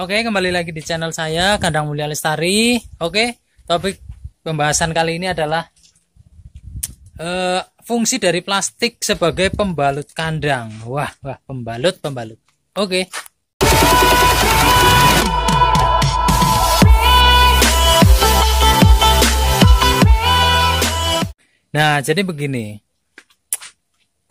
Oke, kembali lagi di channel saya Kandang Mulia Lestari. Oke, topik pembahasan kali ini adalah uh, fungsi dari plastik sebagai pembalut kandang. Wah, wah, pembalut, pembalut. Oke. Nah, jadi begini.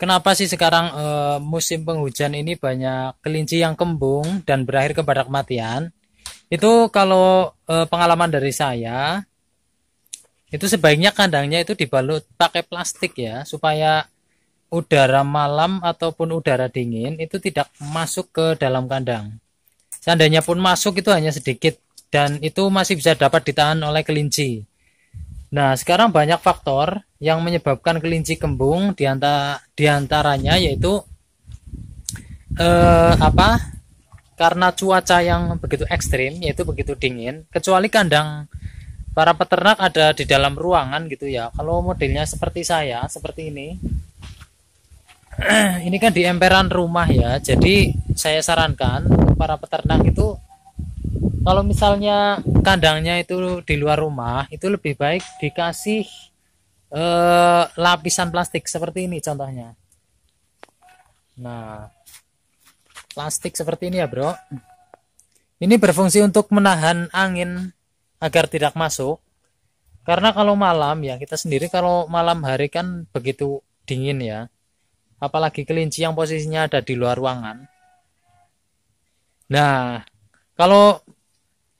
Kenapa sih sekarang e, musim penghujan ini banyak kelinci yang kembung dan berakhir kepada kematian? Itu kalau e, pengalaman dari saya, itu sebaiknya kandangnya itu dibalut pakai plastik ya, supaya udara malam ataupun udara dingin itu tidak masuk ke dalam kandang. Seandainya pun masuk itu hanya sedikit dan itu masih bisa dapat ditahan oleh kelinci. Nah, sekarang banyak faktor yang menyebabkan kelinci kembung diantara diantaranya yaitu eh, apa karena cuaca yang begitu ekstrim yaitu begitu dingin kecuali kandang para peternak ada di dalam ruangan gitu ya kalau modelnya seperti saya seperti ini ini kan di emperan rumah ya jadi saya sarankan para peternak itu kalau misalnya kandangnya itu di luar rumah itu lebih baik dikasih eh, lapisan plastik seperti ini contohnya. Nah, plastik seperti ini ya, Bro. Ini berfungsi untuk menahan angin agar tidak masuk. Karena kalau malam ya kita sendiri kalau malam hari kan begitu dingin ya. Apalagi kelinci yang posisinya ada di luar ruangan. Nah, kalau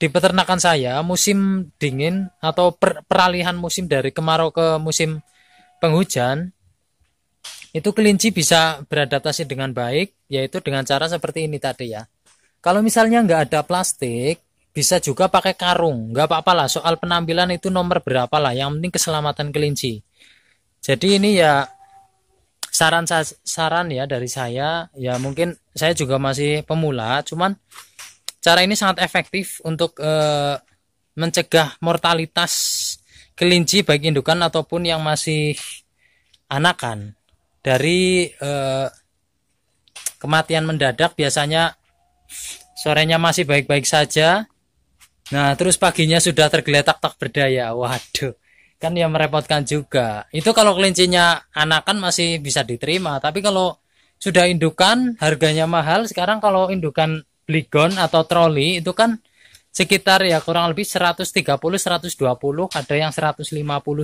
di peternakan saya musim dingin atau per, peralihan musim dari kemarau ke musim penghujan itu kelinci bisa beradaptasi dengan baik yaitu dengan cara seperti ini tadi ya kalau misalnya nggak ada plastik bisa juga pakai karung nggak apa-apa lah soal penampilan itu nomor berapa lah yang penting keselamatan kelinci jadi ini ya saran saran ya dari saya ya mungkin saya juga masih pemula cuman Cara ini sangat efektif untuk e, mencegah mortalitas kelinci baik indukan ataupun yang masih anakan. Dari e, kematian mendadak biasanya sorenya masih baik-baik saja. Nah, terus paginya sudah tergeletak tak berdaya. Waduh kan ya merepotkan juga itu kalau kelincinya anakan masih bisa diterima tapi kalau sudah indukan harganya mahal sekarang kalau indukan Ligon atau troli itu kan sekitar ya kurang lebih 130 120 ada yang 150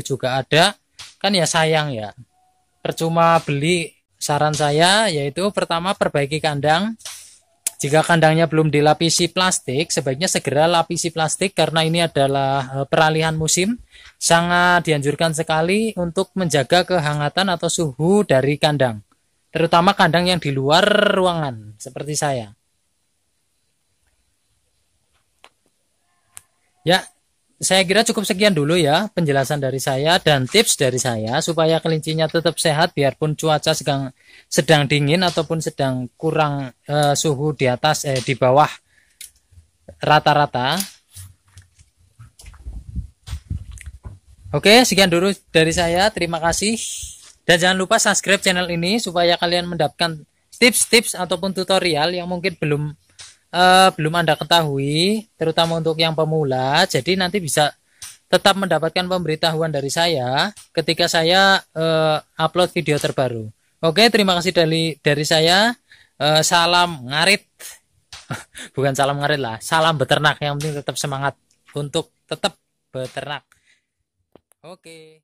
juga ada kan ya sayang ya percuma beli saran saya yaitu pertama perbaiki kandang jika kandangnya belum dilapisi plastik, sebaiknya segera lapisi plastik karena ini adalah eh, peralihan musim. Sangat dianjurkan sekali untuk menjaga kehangatan atau suhu dari kandang, terutama kandang yang di luar ruangan seperti saya. Ya, saya kira cukup sekian dulu ya penjelasan dari saya dan tips dari saya supaya kelincinya tetap sehat biarpun cuaca sedang sedang dingin ataupun sedang kurang eh, suhu di atas eh di bawah rata-rata. Oke, sekian dulu dari saya. Terima kasih. Dan jangan lupa subscribe channel ini supaya kalian mendapatkan tips-tips ataupun tutorial yang mungkin belum uh, belum Anda ketahui, terutama untuk yang pemula, jadi nanti bisa tetap mendapatkan pemberitahuan dari saya ketika saya uh, upload video terbaru. Oke, terima kasih dari dari saya. Uh, salam ngarit. Bukan salam ngarit lah, salam beternak yang penting tetap semangat untuk tetap beternak. Oke.